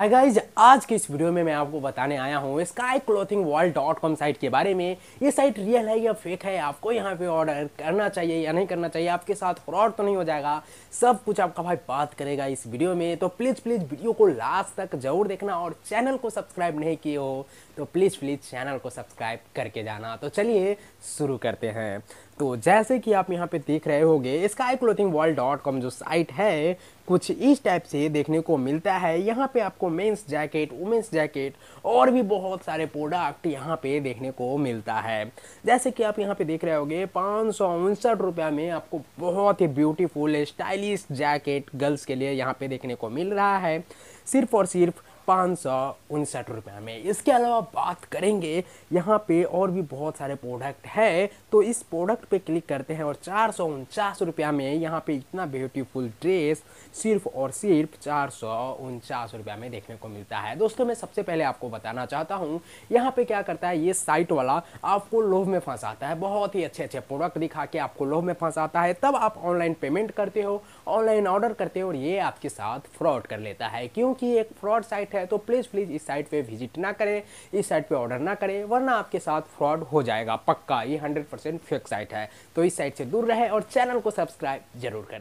hi guys आज के इस वीडियो में मैं आपको बताने आया हूँ sky clothing world dot com site के बारे में ये साइट रियल है या फेक है आपको यहाँ पे ऑर्डर करना चाहिए या नहीं करना चाहिए आपके साथ फ्रॉड तो नहीं हो जाएगा सब कुछ आपका भाई बात करेगा इस वीडियो में तो प्लीज़ प्लीज़ वीडियो को लास्ट तक जरूर देखना और चैनल को सब्सक्राइब नहीं किए हो तो प्लीज़ प्लीज़ चैनल को सब्सक्राइब करके जाना तो चलिए शुरू करते हैं तो जैसे कि आप यहाँ पे देख रहे होंगे sky clothing world dot com जो साइट है कुछ इस टाइप से देखने को मिलता है यहाँ पे आपको मेंस जैकेट वुमेंस जैकेट और भी बहुत सारे प्रोडक्ट यहाँ पे देखने को मिलता है जैसे कि आप यहाँ पे देख रहे होंगे पाँच सौ उनसठ रुपया में आपको बहुत ही ब्यूटीफुल स्टाइलिश जैकेट गर्ल्स के लिए यहाँ पे देखने को मिल रहा है सिर्फ और सिर्फ पाँच सौ उनसठ रुपये में इसके अलावा बात करेंगे यहाँ पे और भी बहुत सारे प्रोडक्ट है तो इस प्रोडक्ट पे क्लिक करते हैं और चार सौ उनचास रुपया में यहाँ पे इतना ब्यूटीफुल ड्रेस सिर्फ और सिर्फ चार सौ उनचास रुपया में देखने को मिलता है दोस्तों मैं सबसे पहले आपको बताना चाहता हूँ यहाँ पे क्या करता है ये साइट वाला आपको लोह में फंसाता है बहुत ही अच्छे अच्छे प्रोडक्ट दिखा के आपको लोह में फंसाता है तब आप ऑनलाइन पेमेंट करते हो ऑनलाइन ऑर्डर करते हो और ये आपके साथ फ्रॉड कर लेता है क्योंकि एक फ्रॉड साइट साइट है तो प्लीज़ प्लीज़ इस साइट पे विजिट ना करें इस साइट पे ऑर्डर ना करें वरना आपके साथ फ्रॉड हो जाएगा पक्का ये 100% परसेंट फेक साइट है तो इस साइट से दूर रहें और चैनल को सब्सक्राइब जरूर करें